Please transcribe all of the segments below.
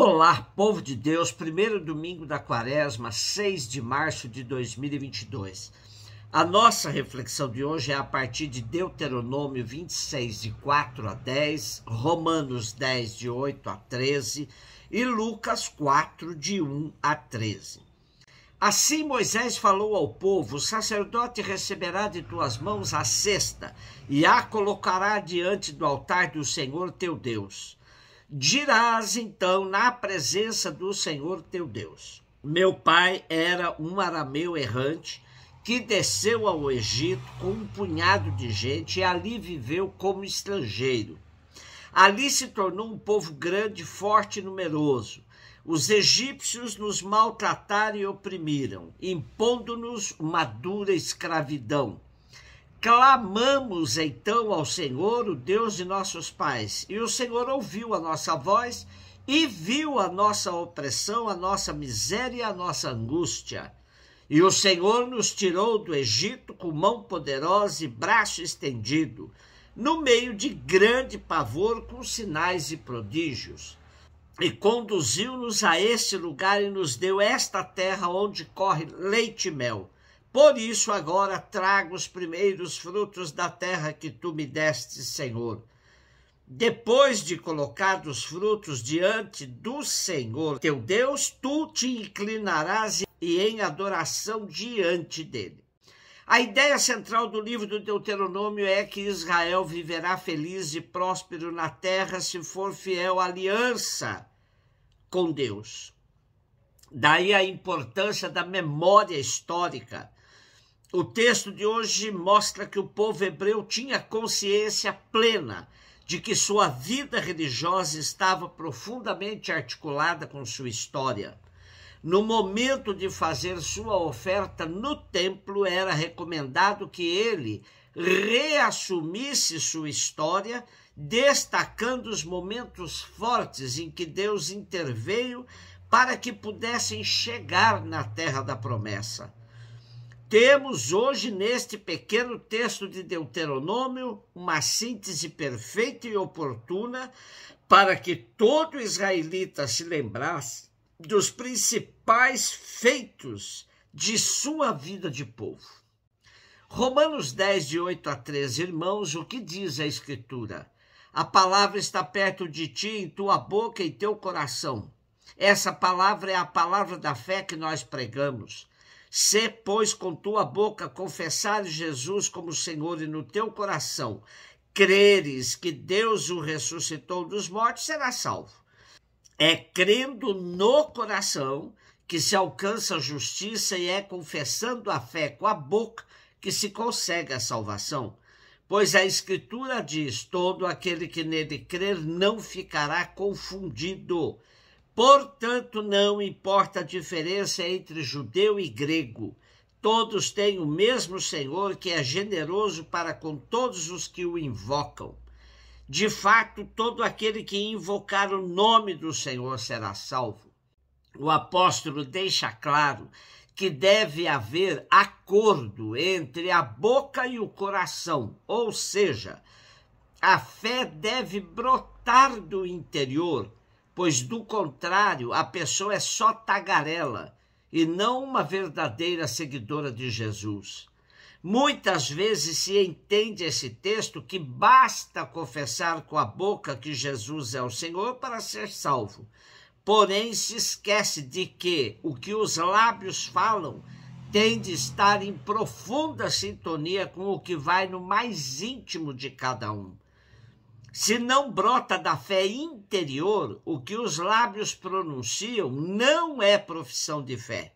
Olá, povo de Deus, primeiro domingo da quaresma, 6 de março de 2022. A nossa reflexão de hoje é a partir de Deuteronômio 26, de 4 a 10, Romanos 10, de 8 a 13 e Lucas 4, de 1 a 13. Assim Moisés falou ao povo: O sacerdote receberá de tuas mãos a cesta e a colocará diante do altar do Senhor teu Deus dirás então na presença do Senhor teu Deus: Meu pai era um arameu errante que desceu ao Egito com um punhado de gente e ali viveu como estrangeiro. Ali se tornou um povo grande, forte e numeroso. Os egípcios nos maltrataram e oprimiram, impondo-nos uma dura escravidão. Clamamos então ao Senhor, o Deus de nossos pais, e o Senhor ouviu a nossa voz e viu a nossa opressão, a nossa miséria, a nossa angústia. E o Senhor nos tirou do Egito com mão poderosa e braço estendido, no meio de grande pavor, com sinais e prodígios. E conduziu-nos a este lugar e nos deu esta terra onde corre leite e mel por isso agora trago os primeiros frutos da terra que tu me deste, Senhor. Depois de colocar os frutos diante do Senhor teu Deus, tu te inclinarás e em adoração diante dele. A ideia central do livro do Deuteronômio é que Israel viverá feliz e próspero na terra se for fiel à aliança com Deus. Daí a importância da memória histórica. O texto de hoje mostra que o povo hebreu tinha consciência plena de que sua vida religiosa estava profundamente articulada com sua história. No momento de fazer sua oferta no templo, era recomendado que ele reassumisse sua história, destacando os momentos fortes em que Deus interveio para que pudessem chegar na terra da promessa. Temos hoje neste pequeno texto de Deuteronômio uma síntese perfeita e oportuna para que todo israelita se lembrasse dos principais feitos de sua vida de povo. Romanos 10, de 8 a 13, irmãos, o que diz a Escritura? A palavra está perto de ti, em tua boca e teu coração essa palavra é a palavra da fé que nós pregamos. Se, pois, com tua boca confessares Jesus como Senhor e no teu coração creres que Deus o ressuscitou dos mortos, serás salvo. É crendo no coração que se alcança a justiça e é confessando a fé com a boca que se consegue a salvação. Pois a Escritura diz: todo aquele que nele crer não ficará confundido. Portanto, não importa a diferença entre judeu e grego, todos têm o mesmo Senhor que é generoso para com todos os que o invocam. De fato, todo aquele que invocar o nome do Senhor será salvo. O apóstolo deixa claro que deve haver acordo entre a boca e o coração, ou seja, a fé deve brotar do interior pois do contrário a pessoa é só tagarela e não uma verdadeira seguidora de Jesus. Muitas vezes se entende esse texto que basta confessar com a boca que Jesus é o Senhor para ser salvo. Porém, se esquece de que o que os lábios falam tem de estar em profunda sintonia com o que vai no mais íntimo de cada um. Se não brota da fé interior, o que os lábios pronunciam não é profissão de fé.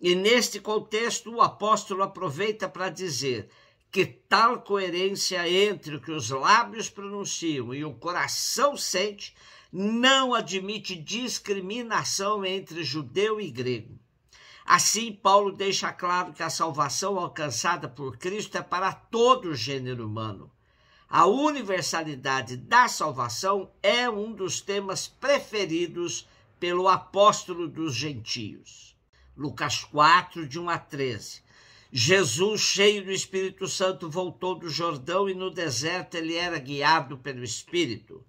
E neste contexto, o apóstolo aproveita para dizer que tal coerência entre o que os lábios pronunciam e o coração sente não admite discriminação entre judeu e grego. Assim, Paulo deixa claro que a salvação alcançada por Cristo é para todo o gênero humano. A universalidade da salvação é um dos temas preferidos pelo apóstolo dos gentios. Lucas 4, de 1 a 13. Jesus, cheio do Espírito Santo, voltou do Jordão e no deserto ele era guiado pelo Espírito.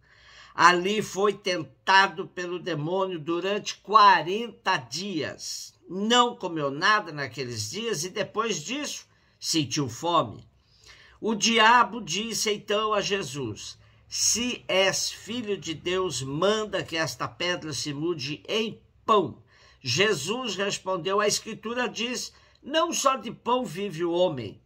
Ali foi tentado pelo demônio durante 40 dias. Não comeu nada naqueles dias e depois disso sentiu fome. O diabo disse então a Jesus: Se és filho de Deus, manda que esta pedra se mude em pão. Jesus respondeu: A Escritura diz: Não só de pão vive o homem.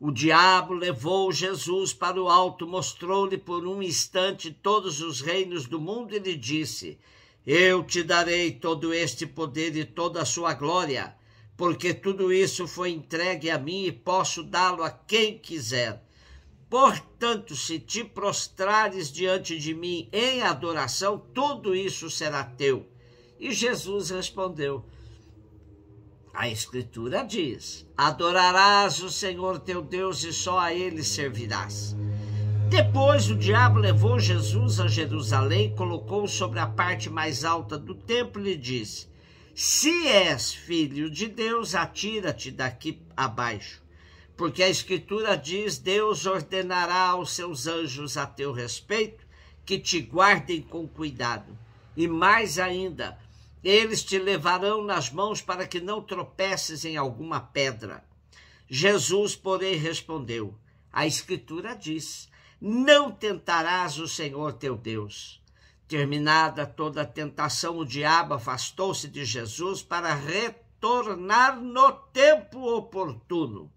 O diabo levou Jesus para o alto, mostrou-lhe por um instante todos os reinos do mundo e lhe disse: Eu te darei todo este poder e toda a sua glória porque tudo isso foi entregue a mim e posso dá-lo a quem quiser. Portanto, se te prostrares diante de mim em adoração, tudo isso será teu. E Jesus respondeu: A Escritura diz: Adorarás o Senhor teu Deus e só a ele servirás. Depois o diabo levou Jesus a Jerusalém, colocou-o sobre a parte mais alta do templo e disse: se és filho de Deus, atira-te daqui abaixo, porque a Escritura diz: Deus ordenará aos seus anjos a teu respeito que te guardem com cuidado. E mais ainda, eles te levarão nas mãos para que não tropeces em alguma pedra. Jesus, porém, respondeu: A Escritura diz: Não tentarás o Senhor teu Deus. Terminada toda a tentação, o diabo afastou-se de Jesus para retornar no tempo oportuno.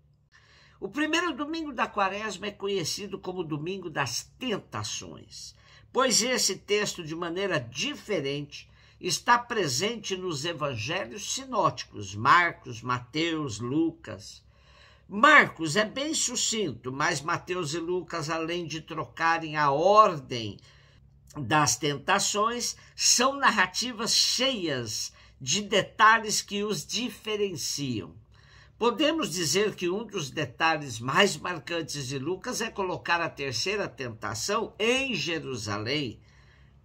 O primeiro domingo da quaresma é conhecido como Domingo das Tentações, pois esse texto, de maneira diferente, está presente nos evangelhos sinóticos, Marcos, Mateus, Lucas. Marcos é bem sucinto, mas Mateus e Lucas, além de trocarem a ordem das tentações são narrativas cheias de detalhes que os diferenciam. Podemos dizer que um dos detalhes mais marcantes de Lucas é colocar a terceira tentação em Jerusalém,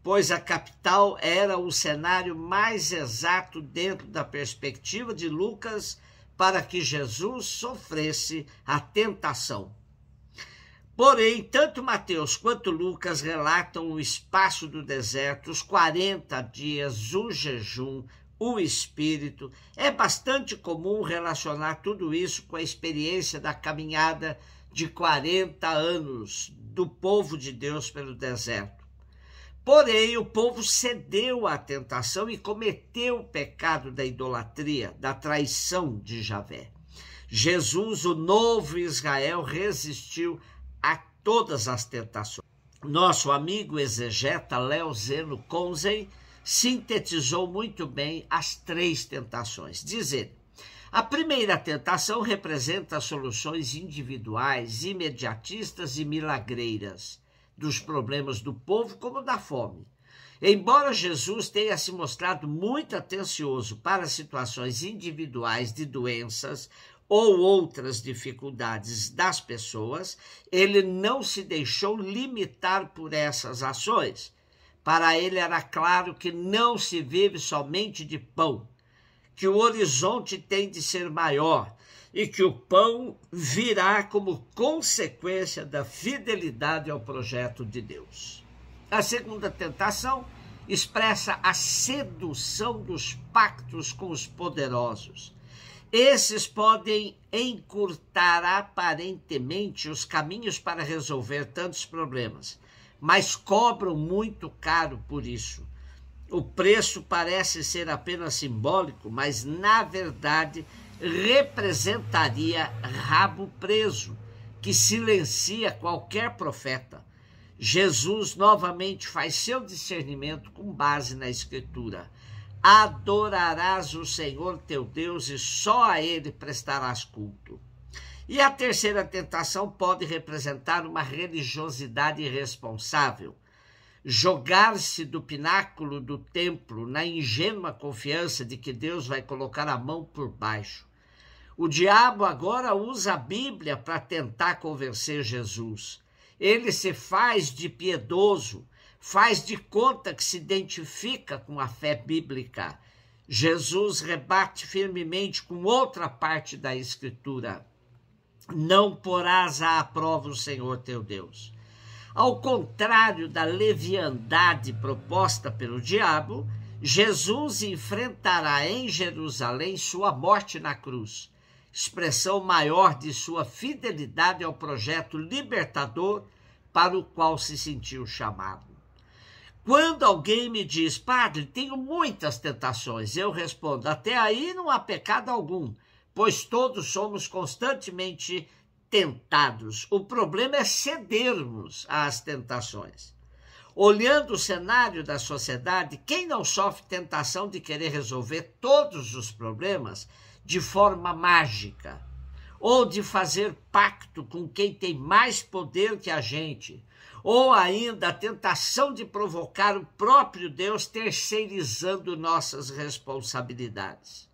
pois a capital era o cenário mais exato dentro da perspectiva de Lucas para que Jesus sofresse a tentação. Porém, tanto Mateus quanto Lucas relatam o espaço do deserto, os 40 dias, o jejum, o espírito. É bastante comum relacionar tudo isso com a experiência da caminhada de 40 anos do povo de Deus pelo deserto. Porém, o povo cedeu à tentação e cometeu o pecado da idolatria, da traição de Javé. Jesus, o novo Israel, resistiu a todas as tentações. Nosso amigo exegeta Léo Zeno Conzen sintetizou muito bem as três tentações. Diz ele, a primeira tentação representa soluções individuais, imediatistas e milagreiras dos problemas do povo como da fome. Embora Jesus tenha se mostrado muito atencioso para situações individuais de doenças ou outras dificuldades das pessoas, ele não se deixou limitar por essas ações. Para ele era claro que não se vive somente de pão, que o horizonte tem de ser maior e que o pão virá como consequência da fidelidade ao projeto de Deus. A segunda tentação expressa a sedução dos pactos com os poderosos esses podem encurtar aparentemente os caminhos para resolver tantos problemas, mas cobram muito caro por isso. O preço parece ser apenas simbólico, mas na verdade representaria rabo preso, que silencia qualquer profeta. Jesus novamente faz seu discernimento com base na Escritura adorarás o Senhor teu Deus e só a ele prestarás culto. E a terceira tentação pode representar uma religiosidade irresponsável. Jogar-se do pináculo do templo na ingênua confiança de que Deus vai colocar a mão por baixo. O diabo agora usa a Bíblia para tentar convencer Jesus. Ele se faz de piedoso, faz de conta que se identifica com a fé bíblica. Jesus rebate firmemente com outra parte da Escritura: Não porás à prova o Senhor teu Deus. Ao contrário da leviandade proposta pelo diabo, Jesus enfrentará em Jerusalém sua morte na cruz, expressão maior de sua fidelidade ao projeto libertador para o qual se sentiu chamado. Quando alguém me diz, padre, tenho muitas tentações, eu respondo, até aí não há pecado algum, pois todos somos constantemente tentados. O problema é cedermos às tentações. Olhando o cenário da sociedade, quem não sofre tentação de querer resolver todos os problemas de forma mágica? Ou de fazer pacto com quem tem mais poder que a gente? ou ainda a tentação de provocar o próprio Deus terceirizando nossas responsabilidades.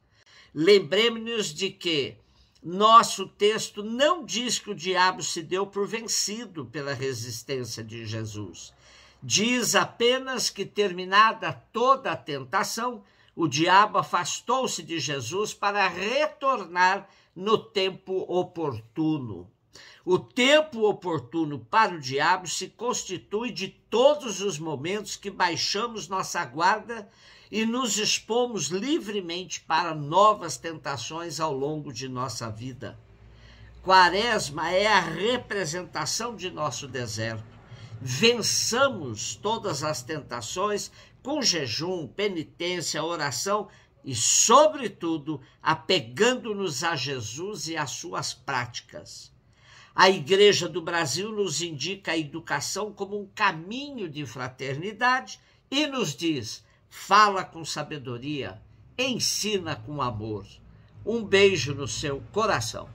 Lembremos-nos de que nosso texto não diz que o diabo se deu por vencido pela resistência de Jesus. Diz apenas que, terminada toda a tentação, o diabo afastou-se de Jesus para retornar no tempo oportuno. O tempo oportuno para o diabo se constitui de todos os momentos que baixamos nossa guarda e nos expomos livremente para novas tentações ao longo de nossa vida. Quaresma é a representação de nosso deserto. Vençamos todas as tentações com jejum, penitência, oração e, sobretudo, apegando-nos a Jesus e às suas práticas. A Igreja do Brasil nos indica a educação como um caminho de fraternidade e nos diz: fala com sabedoria, ensina com amor. Um beijo no seu coração.